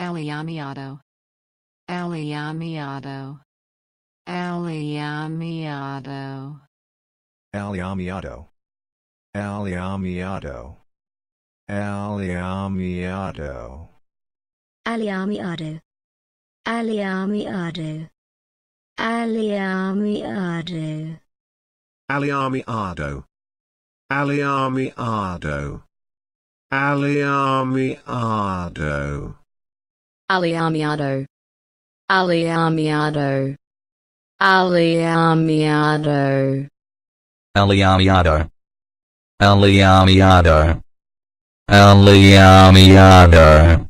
Aliyamiato. Aliyamiato. Aliyamiato. Aliyamiato. Aliyamiato. Aliyamiato. Aliyamiato. Aliyamiato. Aliyamiado. Aliyamiado. Aliyamiado. Aliyamiado. Ali Amiado. Ali Amiado. Ali Amiado. Ali Amiado. Ali Amiado. Ali Amiado.